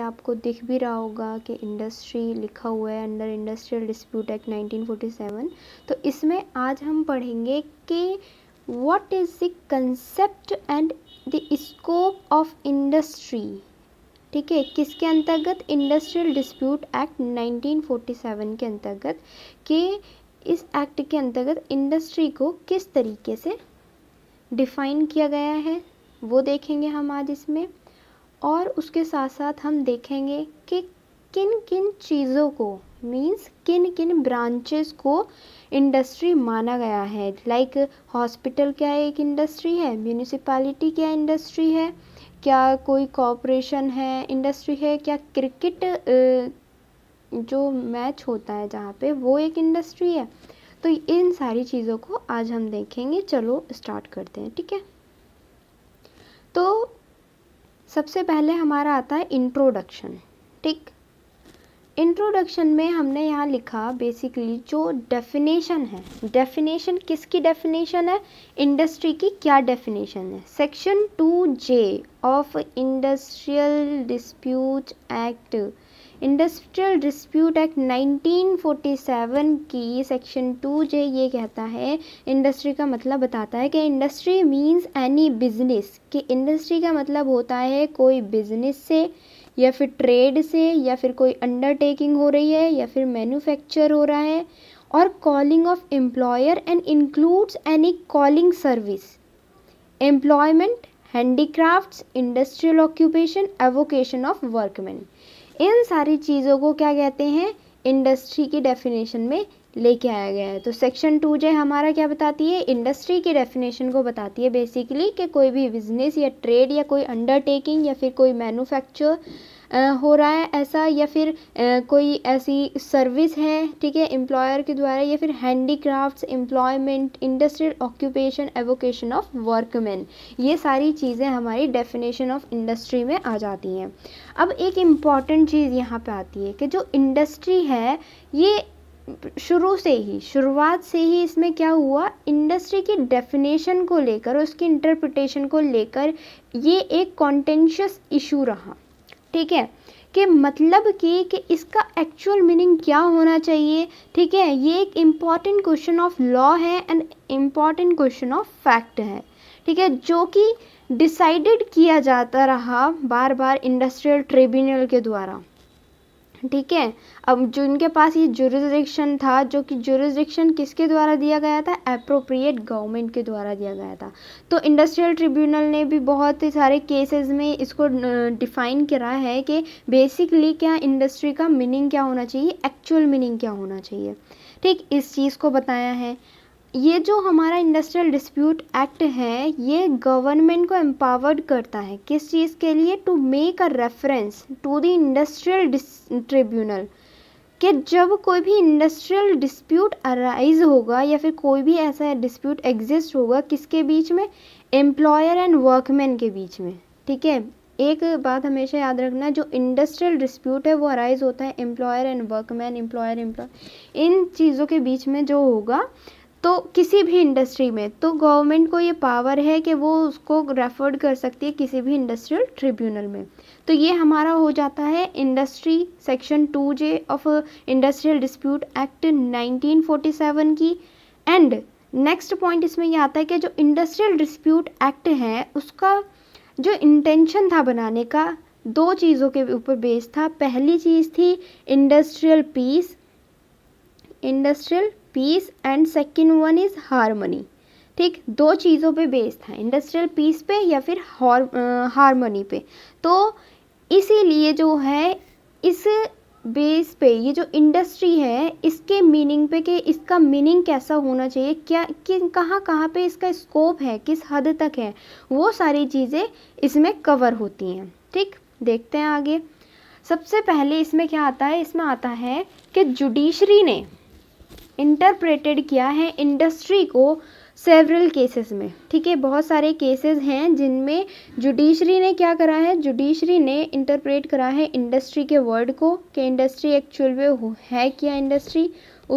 आपको दिख भी रहा होगा कि इंडस्ट्री लिखा हुआ है अंडर इंडस्ट्रियल डिस्प्यूट एक्ट 1947 तो इसमें आज हम पढ़ेंगे कि what is the concept and the scope of industry ठीक है किसके अंतर्गत इंडस्ट्रियल डिस्प्यूट एक्ट 1947 के अंतर्गत के इस एक्ट के अंतर्गत इंडस्ट्री को किस तरीके से डिफाइन किया गया है वो देखेंगे हम आज इसमें और उसके साथ साथ हम देखेंगे कि किन किन चीज़ों को मीन्स किन किन ब्रांचेस को इंडस्ट्री माना गया है लाइक like, हॉस्पिटल क्या एक इंडस्ट्री है म्यूनिसिपालिटी क्या इंडस्ट्री है क्या कोई कॉपरेशन है इंडस्ट्री है क्या क्रिकेट जो मैच होता है जहाँ पे वो एक इंडस्ट्री है तो इन सारी चीज़ों को आज हम देखेंगे चलो स्टार्ट करते हैं ठीक है तो सबसे पहले हमारा आता है इंट्रोडक्शन ठीक इंट्रोडक्शन में हमने यहाँ लिखा बेसिकली जो डेफिनेशन है डेफिनेशन किसकी डेफिनेशन है इंडस्ट्री की क्या डेफिनेशन है section two J of industrial dispute act industrial dispute act 1947 की सेक्शन टू जे ये कहता है इंडस्ट्री का मतलब बताता है कि इंडस्ट्री मींस एनी बिजनेस कि इंडस्ट्री का मतलब होता है कोई बिजनेस से या फिर ट्रेड से या फिर कोई अंडरटेकिंग हो रही है या फिर मैन्युफैक्चर हो रहा है और calling of employer and includes any calling service employment handicraft industrial occupation avocation of workman इन सारी चीज़ों को क्या कहते हैं इंडस्ट्री की डेफिनेशन में लेके आया गया है तो सेक्शन टू जो हमारा क्या बताती है इंडस्ट्री की डेफिनेशन को बताती है बेसिकली कि कोई भी बिजनेस या ट्रेड या कोई अंडरटेकिंग या फिर कोई मैन्युफैक्चर हो रहा है ऐसा या फिर कोई ऐसी सर्विस है ठीक है एम्प्लॉयर के द्वारा या फिर handicrafts employment industrial occupation avocation of workman ये सारी चीज़ें हमारी डेफिनेशन ऑफ इंडस्ट्री में आ जाती हैं अब एक इम्पॉर्टेंट चीज़ यहाँ पे आती है कि जो इंडस्ट्री है ये शुरू से ही शुरुआत से ही इसमें क्या हुआ इंडस्ट्री की डेफिनेशन को लेकर उसकी इंटरप्रिटेशन को लेकर ये एक कॉन्टेंशियस इशू रहा ठीक है कि मतलब कि कि इसका एक्चुअल मीनिंग क्या होना चाहिए ठीक है ये एक इम्पॉर्टेंट क्वेश्चन ऑफ लॉ है and important question of fact है ठीक है जो कि डिसाइडेड किया जाता रहा बार बार इंडस्ट्रियल ट्रिब्यूनल के द्वारा ठीक है अब जिनके पास ये जुरिस्डिक्शन था जो कि जुरिस्डिक्शन किसके द्वारा दिया गया था अप्रोप्रिएट गवर्नमेंट के द्वारा दिया गया था तो इंडस्ट्रियल ट्रिब्यूनल ने भी बहुत सारे केसेस में इसको डिफाइन करा है कि बेसिकली क्या इंडस्ट्री का मीनिंग क्या होना चाहिए एक्चुअल मीनिंग क्या होना चाहिए ठीक इस चीज़ को बताया है ये जो हमारा इंडस्ट्रियल डिस्प्यूट एक्ट है ये गवर्नमेंट को एम्पावर्ड करता है किस चीज़ के लिए to make a reference to the industrial tribunal कि जब कोई भी इंडस्ट्रियल डिस्प्यूट अराइज होगा या फिर कोई भी ऐसा डिस्प्यूट एग्जिस्ट होगा किसके बीच में एम्प्लॉयर एंड वर्कमैन के बीच में ठीक है एक बात हमेशा याद रखना जो इंडस्ट्रियल डिस्प्यूट है वो अराइज होता है employer and workman employer employer इन चीज़ों के बीच में जो होगा तो किसी भी इंडस्ट्री में तो गवर्नमेंट को ये पावर है कि वो उसको रेफर्ड कर सकती है किसी भी इंडस्ट्रियल ट्रिब्यूनल में तो ये हमारा हो जाता है industry section two J of industrial dispute act 1947 की एंड नेक्स्ट पॉइंट इसमें यह आता है कि जो इंडस्ट्रियल डिस्प्यूट एक्ट है उसका जो इंटेंशन था बनाने का दो चीज़ों के ऊपर बेस था पहली चीज़ थी industrial peace industrial peace and second one is harmony ठीक दो चीज़ों पे बेस्ड था इंडस्ट्रियल पीस पे या फिर हार हारमोनी पे तो इसीलिए जो है इस बेस पे ये जो इंडस्ट्री है इसके मीनिंग पे कि इसका मीनिंग कैसा होना चाहिए क्या कि कहाँ कहाँ पे इसका स्कोप है किस हद तक है वो सारी चीज़ें इसमें कवर होती हैं ठीक देखते हैं आगे सबसे पहले इसमें क्या आता है इसमें आता है कि जुडिशरी ने इंटरप्रेटेड किया है इंडस्ट्री को सेवरल केसेस में ठीक है बहुत सारे केसेस हैं जिनमें जुडिशरी ने क्या करा है जुडिशरी ने इंटरप्रेट करा है इंडस्ट्री के वर्ड को कि इंडस्ट्री एक्चुअल में है क्या इंडस्ट्री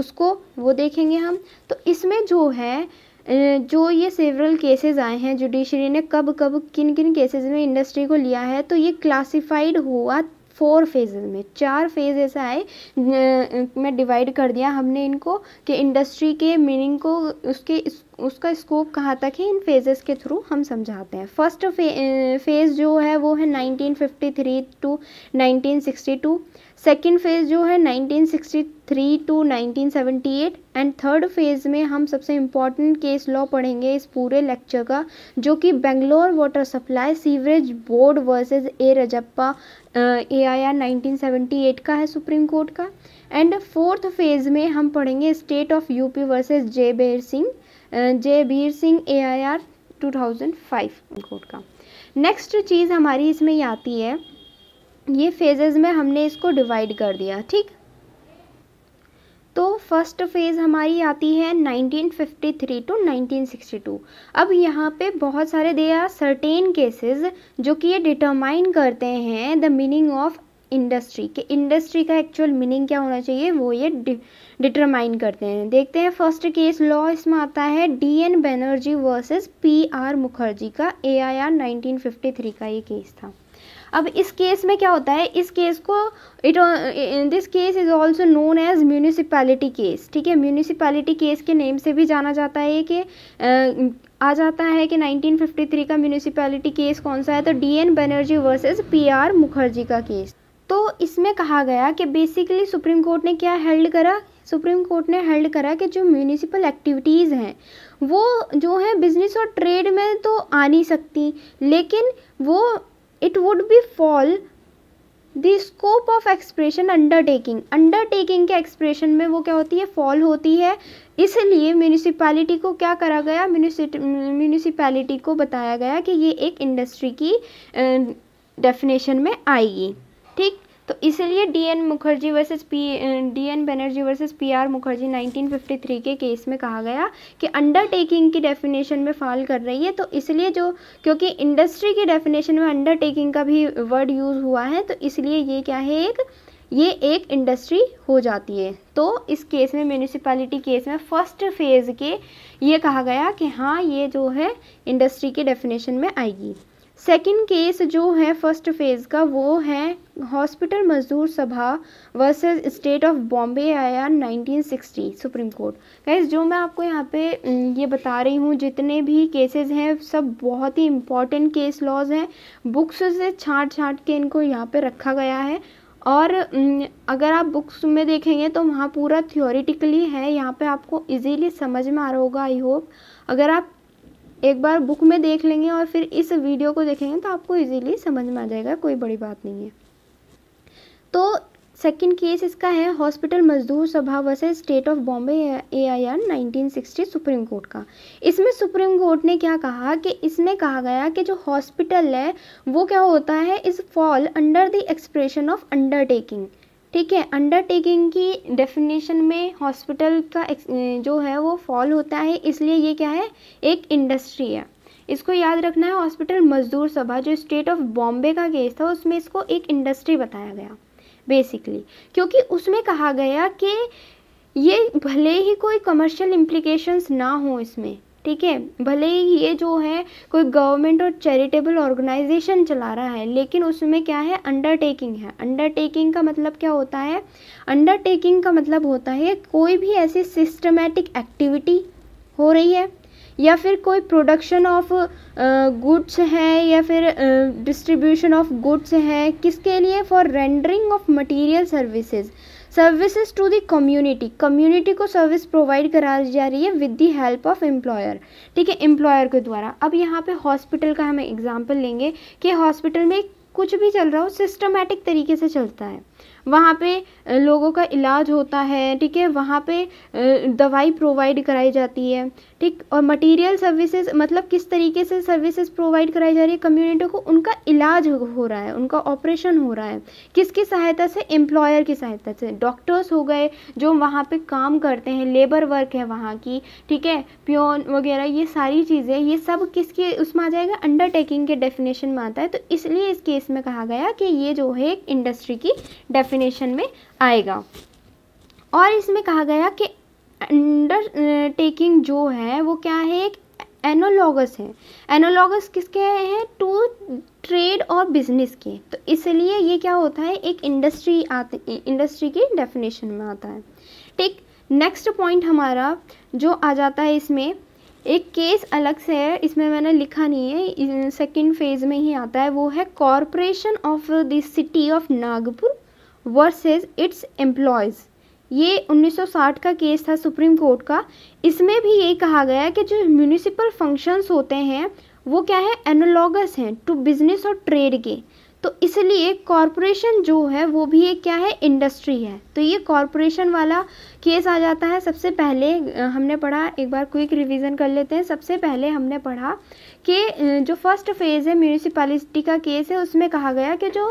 उसको वो देखेंगे हम तो इसमें जो है जो ये सेवरल केसेस आए हैं जुडिशरी ने कब कब किन किन केसेस में इंडस्ट्री को लिया है तो ये क्लासिफाइड हुआ फोर फेजेस में चार फेज ऐसा है मैं डिवाइड कर दिया हमने इनको कि इंडस्ट्री के मीनिंग को उसके उसका स्कोप कहाँ तक है इन फेजेस के थ्रू हम समझाते हैं फर्स्ट फे, फेज जो है वो है 1953 टू 1962 सेकेंड फेज़ जो है 1963 टू 1978 एंड थर्ड फेज़ में हम सबसे इम्पॉर्टेंट केस लॉ पढ़ेंगे इस पूरे लेक्चर का जो कि Bangalore water supply sewerage board versus A Rajappa A I R nineteen का है सुप्रीम कोर्ट का एंड फोर्थ फेज़ में हम पढ़ेंगे state of UP versus Jai Bir Singh Jai Bir Singh A I R court का नेक्स्ट चीज़ हमारी इसमें ये आती है ये फेजेस में हमने इसको डिवाइड कर दिया ठीक तो फर्स्ट फेज़ हमारी आती है 1953 टू 1962 अब यहाँ पे बहुत सारे दे आर सर्टेन केसेस जो कि ये डिटरमाइन करते हैं द मीनिंग ऑफ इंडस्ट्री के इंडस्ट्री का एक्चुअल मीनिंग क्या होना चाहिए वो ये डिटरमाइन करते हैं देखते हैं फर्स्ट केस लॉ इसमें आता है D N Banerjee versus P R Mukherjee का A I R nineteen fifty three का ये केस था अब इस केस में क्या होता है इस केस को it in this case is also known as municipality case ठीक है म्यूनिसिपैलिटी केस के नेम से भी जाना जाता है कि आ जाता है कि 1953 का म्यूनिसिपैलिटी केस कौन सा है तो D N Banerjee versus P R Mukherjee का केस तो इसमें कहा गया कि बेसिकली सुप्रीम कोर्ट ने क्या हेल्ड करा सुप्रीम कोर्ट ने हेल्ड करा कि जो म्यूनिसिपल एक्टिविटीज़ हैं वो जो है बिज़नेस और ट्रेड में तो आ नहीं सकती लेकिन वो it would be fall the scope of expression undertaking undertaking के एक्सप्रेशन में वो क्या होती है फॉल होती है इसलिए म्यूनिसिपैलिटी को क्या करा गया म्यूनिसिपैलिटी को बताया गया कि ये एक इंडस्ट्री की डेफिनेशन में आएगी ठीक तो इसलिए D N Mukherjee versus P D N Banerjee versus P R Mukherjee 1953 के केस में कहा गया कि अंडरटेकिंग की डेफिनेशन में फॉल कर रही है तो इसलिए जो क्योंकि इंडस्ट्री की डेफिनेशन में अंडरटेकिंग का भी वर्ड यूज़ हुआ है तो इसलिए ये क्या है एक ये एक इंडस्ट्री हो जाती है तो इस केस में म्यूनिसपालिटी केस में फर्स्ट फेज़ के ये कहा गया कि हाँ ये जो है इंडस्ट्री के डेफिनेशन में आएगी सेकंड केस जो है फर्स्ट फेज़ का वो है hospital Mazdoor Sabha versus state of Bombay आया 1960 सुप्रीम कोर्ट गैस जो मैं आपको यहाँ पे ये बता रही हूँ जितने भी केसेस हैं सब बहुत ही इम्पॉर्टेंट केस लॉज हैं बुक्स से छाट छाट के इनको यहाँ पे रखा गया है और अगर आप बुक्स में देखेंगे तो वहाँ पूरा थियोरिटिकली है यहाँ पे आपको इजीली समझ में आ रहा होगा आई होप अगर आप एक बार बुक में देख लेंगे और फिर इस वीडियो को देखेंगे तो आपको इजीली समझ में आ जाएगा कोई बड़ी बात नहीं है तो सेकंड केस इसका है hospital Mazdoor Sabha versus state of Bombay A I R nineteen Supreme Court का इसमें सुप्रीम कोर्ट ने क्या कहा कि इसमें कहा गया कि जो हॉस्पिटल है वो क्या होता है is fall under the expression of undertaking ठीक है अंडरटेकिंग की डेफिनेशन में हॉस्पिटल का जो है वो फॉल होता है इसलिए ये क्या है एक इंडस्ट्री है इसको याद रखना है हॉस्पिटल मजदूर सभा जो स्टेट ऑफ बॉम्बे का केस था उसमें इसको एक इंडस्ट्री बताया गया बेसिकली क्योंकि उसमें कहा गया कि ये भले ही कोई कमर्शियल इम्प्लीकेशंस ना हो इसमें ठीक है भले ही ये जो है कोई गवर्नमेंट और चैरिटेबल ऑर्गेनाइजेशन चला रहा है लेकिन उसमें क्या है अंडरटेकिंग है अंडरटेकिंग का मतलब क्या होता है अंडरटेकिंग का मतलब होता है कोई भी ऐसी सिस्टमेटिक एक्टिविटी हो रही है या फिर कोई प्रोडक्शन ऑफ गुड्स है या फिर डिस्ट्रीब्यूशन ऑफ गुड्स है किसके लिए for rendering of material services services to the community community को सर्विस प्रोवाइड कराई जा रही है with the help of employer ठीक है एम्प्लॉयर के द्वारा अब यहाँ पे हॉस्पिटल का हम एग्जाम्पल लेंगे कि हॉस्पिटल में कुछ भी चल रहा हो सिस्टमेटिक तरीके से चलता है वहाँ पे लोगों का इलाज होता है ठीक है वहाँ पे दवाई प्रोवाइड कराई जाती है ठीक और मटेरियल सर्विसेज मतलब किस तरीके से सर्विसेज प्रोवाइड कराई जा रही है कम्युनिटी को उनका इलाज हो रहा है उनका ऑपरेशन हो रहा है किसकी सहायता से एम्प्लॉयर की सहायता से डॉक्टर्स हो गए जो वहाँ पे काम करते हैं लेबर वर्क है वहाँ की ठीक है प्योन वगैरह ये सारी चीज़ें ये सब किसके उसमें आ जाएगा अंडरटेकिंग के डेफिनेशन में आता है तो इसलिए इस केस में कहा गया कि ये जो है एक इंडस्ट्री की डेफिनेशन में आएगा और इसमें कहा गया कि अंडरटेकिंग जो है वो क्या है एक एनोलॉगस है एनोलॉगस किसके हैं टू ट्रेड और बिजनेस के तो इसलिए ये क्या होता है एक इंडस्ट्री आती इंडस्ट्री की डेफिनेशन में आता है ठीक नेक्स्ट पॉइंट हमारा जो आ जाता है इसमें एक केस अलग से है इसमें मैंने लिखा नहीं है सेकंड फेज में ही आता है वो है corporation of the city of Nagpur versus its employees ये 1960 का केस था सुप्रीम कोर्ट का इसमें भी ये कहा गया कि जो म्यूनिसिपल फंक्शंस होते हैं वो क्या है एनोलॉगस हैं टू बिजनेस और ट्रेड के तो इसलिए कॉरपोरेशन जो है वो भी एक क्या है इंडस्ट्री है तो ये कॉरपोरेशन वाला केस आ जाता है सबसे पहले हमने पढ़ा एक बार क्विक रिवीजन कर लेते हैं सबसे पहले हमने पढ़ा कि जो फर्स्ट फेज़ है म्यूनिसिपालिटी का केस है उसमें कहा गया कि जो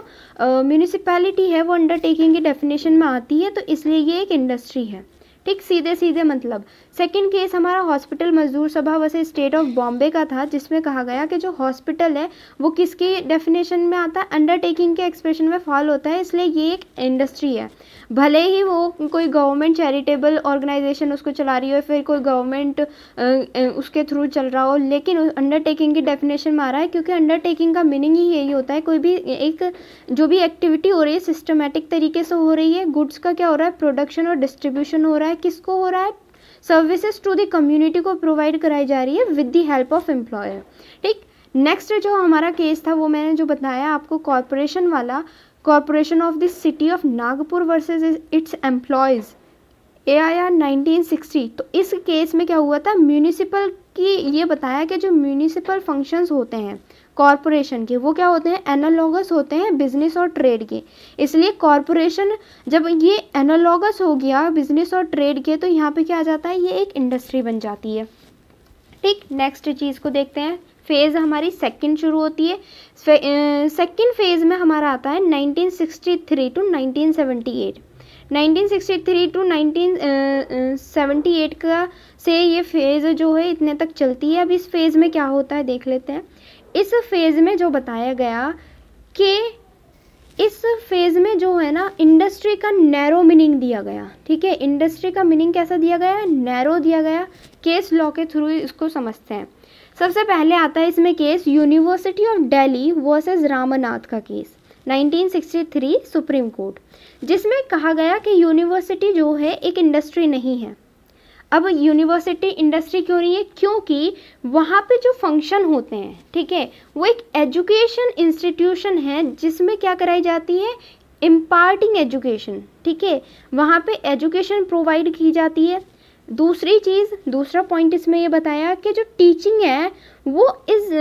म्यूनिसिपैलिटी है वो अंडरटेकिंग की डेफिनेशन में आती है तो इसलिए ये एक इंडस्ट्री है ठीक सीधे सीधे मतलब सेकंड केस हमारा हॉस्पिटल मजदूर सभा वैसे स्टेट ऑफ बॉम्बे का था जिसमें कहा गया कि जो हॉस्पिटल है वो किसकी डेफिनेशन में आता है अंडरटेकिंग के एक्सप्रेशन में फॉल होता है इसलिए ये एक इंडस्ट्री है भले ही वो कोई गवर्नमेंट चैरिटेबल ऑर्गेनाइजेशन उसको चला रही हो फिर कोई गवर्नमेंट उसके थ्रू चल रहा हो लेकिन अंडरटेकिंग की डेफिनेशन में आ रहा है क्योंकि अंडरटेकिंग का मीनिंग ही यही होता है कोई भी एक जो भी एक्टिविटी हो रही है सिस्टमेटिक तरीके से हो रही है गुड्स का क्या हो रहा है प्रोडक्शन और डिस्ट्रीब्यूशन हो रहा है किसको हो रहा है सर्विसेज टू द कम्युनिटी को प्रोवाइड कराई जा रही है with the help of employer ठीक नेक्स्ट जो हमारा केस था वो मैंने जो बताया आपको कॉरपोरेशन वाला corporation of the city of Nagpur versus its employees A I R nineteen sixty तो इस केस में क्या हुआ था म्यूनिसिपल की ये बताया कि जो म्यूनिसिपल फंक्शंस होते हैं कॉरपोरेशन के वो क्या होते हैं एनालॉगस होते हैं बिजनेस और ट्रेड के इसलिए कॉरपोरेशन जब ये एनालॉगस हो गया बिजनेस और ट्रेड के तो यहाँ पे क्या आ जाता है ये एक इंडस्ट्री बन जाती है ठीक नेक्स्ट चीज़ को देखते हैं फेज़ हमारी सेकंड शुरू होती है सेकंड फेज़ में हमारा आता है 1963 टू 1978 1963 टू 1978 का से ये फेज़ जो है इतने तक चलती है अब इस फेज़ में क्या होता है देख लेते हैं इस फेज़ में जो बताया गया कि इस फेज़ में जो है ना इंडस्ट्री का नैरो मीनिंग दिया गया ठीक है इंडस्ट्री का मीनिंग कैसा दिया गया नैरो दिया गया केस लॉ के थ्रू इसको समझते हैं सबसे पहले आता है इसमें case university of Delhi versus Ramnath का केस 1963 सुप्रीम कोर्ट जिसमें कहा गया कि यूनिवर्सिटी जो है एक इंडस्ट्री नहीं है अब यूनिवर्सिटी इंडस्ट्री क्यों नहीं है क्योंकि वहाँ पे जो फंक्शन होते हैं ठीक है वो एक एजुकेशन इंस्टीट्यूशन है जिसमें क्या कराई जाती है इम्पार्टिंग एजुकेशन ठीक है वहाँ पे एजुकेशन प्रोवाइड की जाती है दूसरी चीज़ दूसरा पॉइंट इसमें ये बताया कि जो टीचिंग है वो is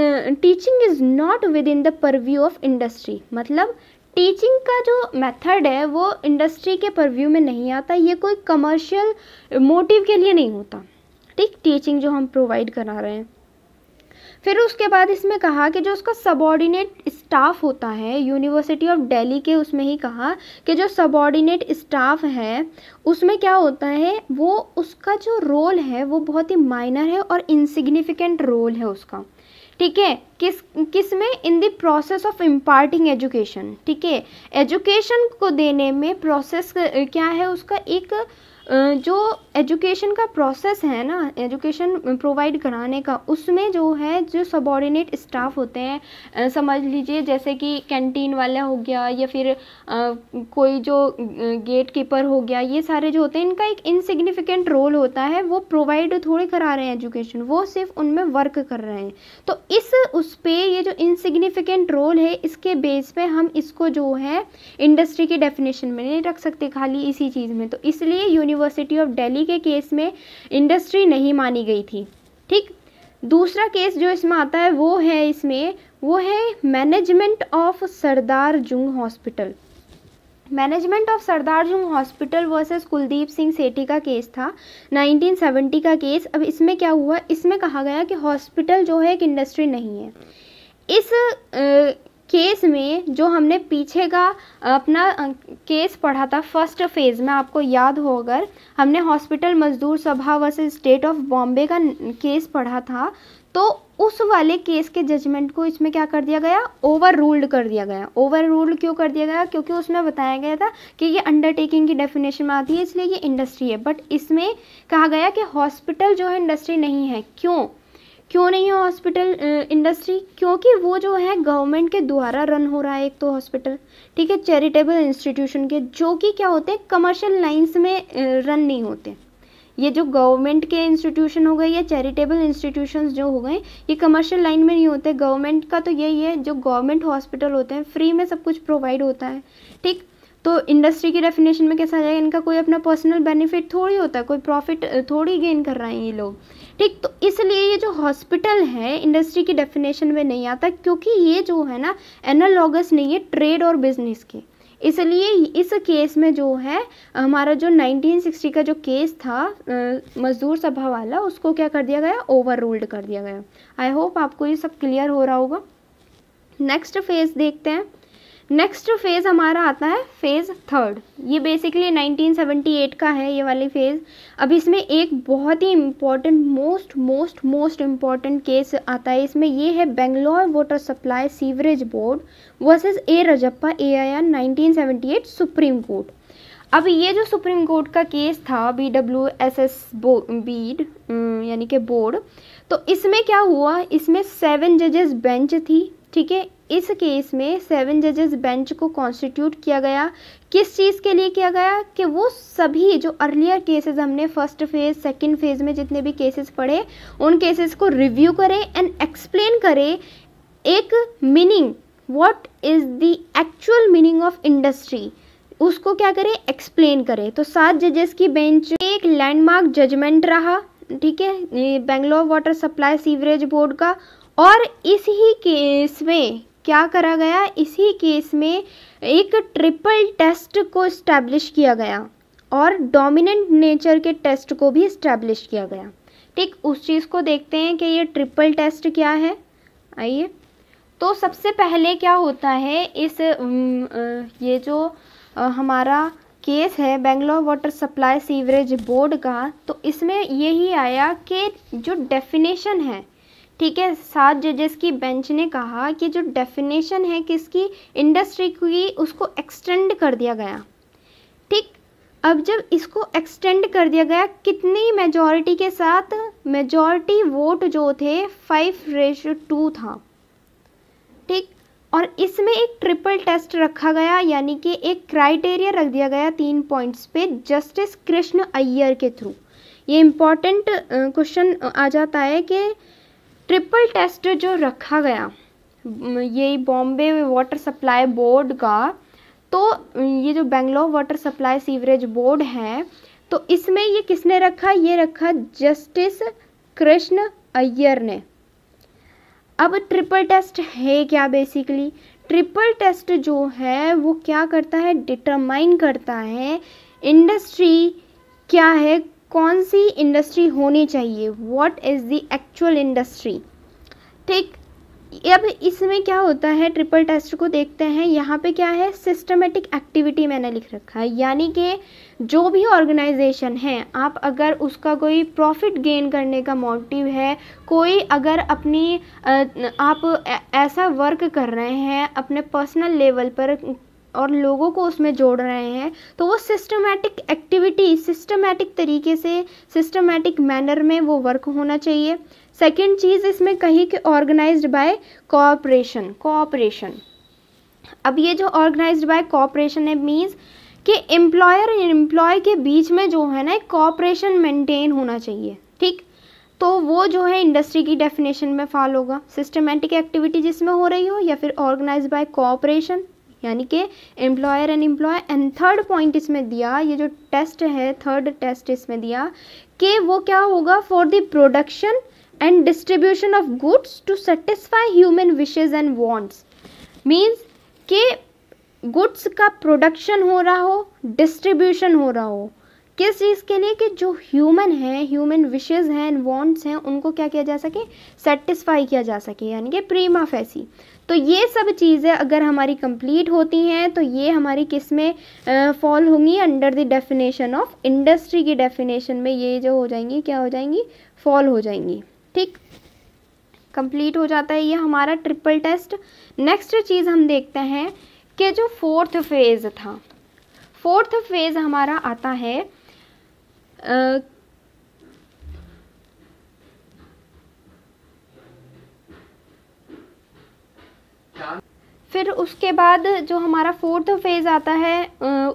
teaching is not within the purview of industry मतलब टीचिंग का जो मेथड है वो इंडस्ट्री के परव्यू में नहीं आता ये कोई कमर्शियल मोटिव के लिए नहीं होता ठीक टीचिंग जो हम प्रोवाइड करा रहे हैं फिर उसके बाद इसमें कहा कि जो उसका सबॉर्डिनेट स्टाफ होता है यूनिवर्सिटी ऑफ दिल्ली के उसमें ही कहा कि जो सबॉर्डिनेट स्टाफ है उसमें क्या होता है वो उसका जो रोल है वो बहुत ही माइनर है और इनसिग्निफिकेंट रोल है उसका ठीक है किस किस में in the process of imparting education ठीक है एजुकेशन को देने में प्रोसेस क्या है उसका एक जो एजुकेशन का प्रोसेस है ना एजुकेशन प्रोवाइड कराने का उसमें जो है जो सबॉर्डिनेट स्टाफ होते हैं समझ लीजिए जैसे कि कैंटीन वाला हो गया या फिर कोई जो गेट कीपर हो गया ये सारे जो होते हैं इनका एक इनसिग्निफिकेंट रोल होता है वो प्रोवाइड थोड़े करा रहे हैं एजुकेशन वो सिर्फ उनमें वर्क कर रहे हैं तो इस उस पर ये जो इनसिग्निफिकेंट रोल है इसके बेस पर हम इसको जो है इंडस्ट्री की डेफिनेशन में नहीं रख सकते खाली इसी चीज़ में तो इसलिए यूनिवर्स यूनिवर्सिटी ऑफ डेली के केस में इंडस्ट्री नहीं मानी गई थी ठीक दूसरा केस जो इसमें आता है वो है इसमें वो है management of Sardar Jung hospital management of Sardar Jung hospital versus Kuldeep Singh Sethi का केस था 1970 का केस अब इसमें क्या हुआ इसमें कहा गया कि हॉस्पिटल जो है एक इंडस्ट्री नहीं है इस केस में जो हमने पीछे का अपना केस पढ़ा था फर्स्ट फेज़ में आपको याद हो अगर हमने hospital Mazdoor Sabha versus state of Bombay का केस पढ़ा था तो उस वाले केस के जजमेंट को इसमें क्या कर दिया गया ओवर रूल्ड कर दिया गया ओवर रूल्ड क्यों कर दिया गया क्योंकि उसमें बताया गया था कि ये अंडरटेकिंग की डेफिनेशन में आती है इसलिए ये इंडस्ट्री है बट इसमें कहा गया कि हॉस्पिटल जो है इंडस्ट्री नहीं है क्यों क्यों नहीं है हॉस्पिटल इंडस्ट्री क्योंकि वो जो है गवर्नमेंट के द्वारा रन हो रहा है एक तो हॉस्पिटल ठीक है चैरिटेबल इंस्टीट्यूशन के जो कि क्या होते हैं कमर्शियल लाइंस में रन नहीं होते ये जो गवर्नमेंट के इंस्टीट्यूशन हो गए या चैरिटेबल इंस्टीट्यूशन जो हो गए ये कमर्शियल लाइन में नहीं होते गवर्नमेंट का तो यही है जो गवर्नमेंट हॉस्पिटल होते हैं फ्री में सब कुछ प्रोवाइड होता है ठीक तो इंडस्ट्री की डेफिनेशन में कैसा आ जाएगा इनका कोई अपना पर्सनल बेनिफिट थोड़ी होता है कोई प्रॉफिट थोड़ी गेन कर रहे हैं ये लोग ठीक तो इसलिए ये जो हॉस्पिटल है इंडस्ट्री की डेफिनेशन में नहीं आता क्योंकि ये जो है ना एनालॉगस नहीं है ट्रेड और बिजनेस के इसलिए इस केस में जो है हमारा जो 1960 का जो केस था मजदूर सभा वाला उसको क्या कर दिया गया ओवर रूल्ड कर दिया गया आई होप आपको ये सब क्लियर हो रहा होगा नेक्स्ट फेज देखते हैं नेक्स्ट फेज़ हमारा आता है फेज़ थर्ड ये बेसिकली 1978 का है ये वाली फेज़ अब इसमें एक बहुत ही important most most most important case आता है इसमें ये है Bangalore water supply sewerage board versus A Rajappa A I R nineteen Supreme Court अब ये जो सुप्रीम कोर्ट का केस था बी डब्ल्यू एस एस बो बीड यानी कि बोर्ड तो इसमें क्या हुआ इसमें सेवन जजेस बेंच थी ठीक है इस केस में सेवन जजेस बेंच को कॉन्स्टिट्यूट किया गया किस चीज़ के लिए किया गया कि वो सभी जो अर्लियर केसेस हमने फर्स्ट फेज सेकंड फेज में जितने भी केसेस पढ़े उन केसेस को रिव्यू करें एंड एक्सप्लेन करें एक meaning what is the actual meaning of industry उसको क्या करें एक्सप्लेन करें तो सात जजेस की बेंच एक लैंडमार्क जजमेंट रहा ठीक है Bangalore water supply sewerage board का और इस ही केस में क्या करा गया इसी केस में एक ट्रिपल टेस्ट को इस्टेब्लिश किया गया और डोमिनेंट नेचर के टेस्ट को भी इस्टेब्लिश किया गया ठीक उस चीज़ को देखते हैं कि ये ट्रिपल टेस्ट क्या है आइए तो सबसे पहले क्या होता है इस ये जो हमारा केस है Bangalore water supply sewerage board का तो इसमें यही आया कि जो डेफिनेशन है ठीक है सात जजेस की बेंच ने कहा कि जो डेफिनेशन है किसकी इंडस्ट्री की उसको एक्सटेंड कर दिया गया ठीक अब जब इसको एक्सटेंड कर दिया गया कितनी मेजॉरिटी के साथ मेजॉरिटी वोट जो थे फाइव रेशो टू था ठीक और इसमें एक ट्रिपल टेस्ट रखा गया यानी कि एक क्राइटेरिया रख दिया गया तीन पॉइंट्स पे जस्टिस कृष्ण अय्यर के थ्रू ये इम्पॉर्टेंट क्वेश्चन आ जाता है कि ट्रिपल टेस्ट जो रखा गया ये बॉम्बे वाटर सप्लाई बोर्ड का तो ये जो Bangalore water supply sewerage board है तो इसमें ये किसने रखा ये रखा जस्टिस कृष्ण अय्यर ने अब ट्रिपल टेस्ट है क्या बेसिकली ट्रिपल टेस्ट जो है वो क्या करता है डिटरमाइन करता है इंडस्ट्री क्या है कौन सी इंडस्ट्री होनी चाहिए what is the actual industry ठीक अब इसमें क्या होता है ट्रिपल टेस्ट को देखते हैं यहाँ पे क्या है सिस्टमेटिक एक्टिविटी मैंने लिख रखा है यानी कि जो भी ऑर्गेनाइजेशन है आप अगर उसका कोई प्रॉफिट गेन करने का मोटिव है कोई अगर अपनी आप ऐसा वर्क कर रहे हैं अपने पर्सनल लेवल पर और लोगों को उसमें जोड़ रहे हैं तो वो सिस्टमैटिक एक्टिविटी सिस्टमैटिक तरीके से सिस्टमैटिक मैनर में वो वर्क होना चाहिए सेकेंड चीज़ इसमें कही कि ऑर्गेनाइज बाय कोऑपरेशन कोऑपरेशन अब ये जो ऑर्गेनाइज बाय कोऑपरेशन है मीन्स कि एम्प्लॉयर एंड एम्प्लॉय के बीच में जो है ना एक कॉपरेशन मेंटेन होना चाहिए ठीक तो वो जो है इंडस्ट्री की डेफिनेशन में फॉल होगा सिस्टमेटिक एक्टिविटी जिसमें हो रही हो या फिर ऑर्गेनाइज बाय कॉपरेशन यानी कि employer and employee and third point इसमें दिया ये जो टेस्ट है थर्ड टेस्ट इसमें दिया कि वो क्या होगा for the production and distribution of goods to satisfy human wishes and wants means के गुड्स का प्रोडक्शन हो रहा हो डिस्ट्रीब्यूशन हो रहा हो किस चीज़ के लिए कि जो ह्यूमन है ह्यूमन विशेज़ हैं एंड वॉन्ट्स हैं उनको क्या किया जा सके सेटिस्फाई किया जा सके यानी कि प्रीमा फैसी तो ये सब चीज़ें अगर हमारी कंप्लीट होती हैं तो ये हमारी किस में फॉल होंगी under the definition of industry की डेफिनेशन में ये जो हो जाएंगी क्या हो जाएंगी फॉल हो जाएंगी ठीक कंप्लीट हो जाता है ये हमारा ट्रिपल टेस्ट नेक्स्ट चीज़ हम देखते हैं कि जो फोर्थ फेज़ था फोर्थ फेज़ हमारा आता है आ, फिर उसके बाद जो हमारा फोर्थ फेज़ आता है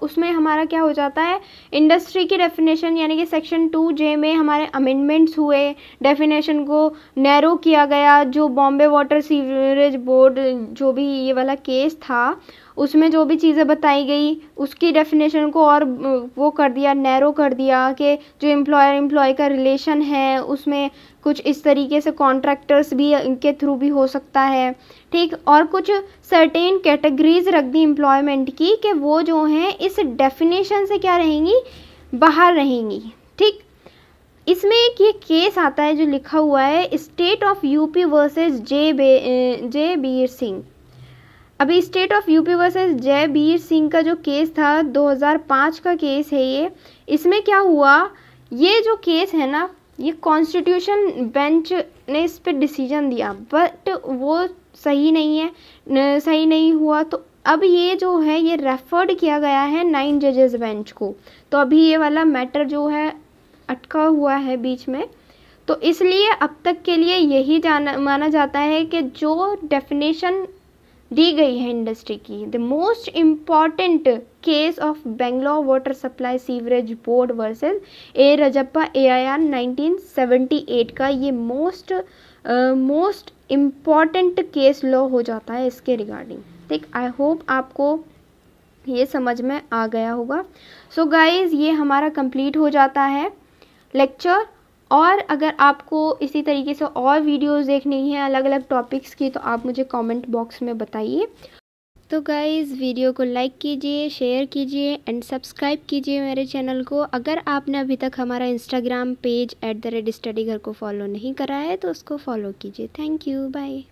उसमें हमारा क्या हो जाता है इंडस्ट्री की डेफिनेशन यानी कि सेक्शन टू जे में हमारे अमेंडमेंट्स हुए डेफिनेशन को नैरो किया गया जो बॉम्बे वाटर सीवरेज बोर्ड जो भी ये वाला केस था उसमें जो भी चीज़ें बताई गई उसकी डेफिनेशन को और वो कर दिया नैरो कर दिया कि जो एम्प्लॉयर एम्प्लॉय का रिलेशन है उसमें कुछ इस तरीके से कॉन्ट्रैक्टर्स भी इनके थ्रू भी हो सकता है ठीक और कुछ सर्टेन कैटेगरीज रख दी एम्प्लॉयमेंट की कि वो जो हैं इस डेफिनेशन से क्या रहेंगी बाहर रहेंगी ठीक इसमें एक ये केस आता है जो लिखा हुआ है state of UP versus Jai बे जे बीर सिंह अभी state of UP versus Jaibir Singh का जो केस था 2005 का केस है ये इसमें क्या हुआ ये जो केस है ना ये कॉन्स्टिट्यूशन बेंच ने इस पर डिसीजन दिया बट वो सही नहीं है न, सही नहीं हुआ तो अब ये जो है ये रेफर्ड किया गया है नाइन जजेस बेंच को तो अभी ये वाला मैटर जो है अटका हुआ है बीच में तो इसलिए अब तक के लिए यही जाना माना जाता है कि जो डेफिनेशन दी गई है इंडस्ट्री की the most important case of Bangalore water supply sewerage board versus A Rajappa A I R nineteen का ये most most important case law हो जाता है इसके रिगार्डिंग ठीक आई होप आपको ये समझ में आ गया होगा सो so गाइज़ ये हमारा कंप्लीट हो जाता है लेक्चर और अगर आपको इसी तरीके से और वीडियोस देखनी है अलग अलग टॉपिक्स की तो आप मुझे कमेंट बॉक्स में बताइए तो गाइज़ वीडियो को लाइक कीजिए शेयर कीजिए एंड सब्सक्राइब कीजिए मेरे चैनल को अगर आपने अभी तक हमारा Instagram page at the rate study Ghar को फॉलो नहीं करा है तो उसको फॉलो कीजिए थैंक यू बाय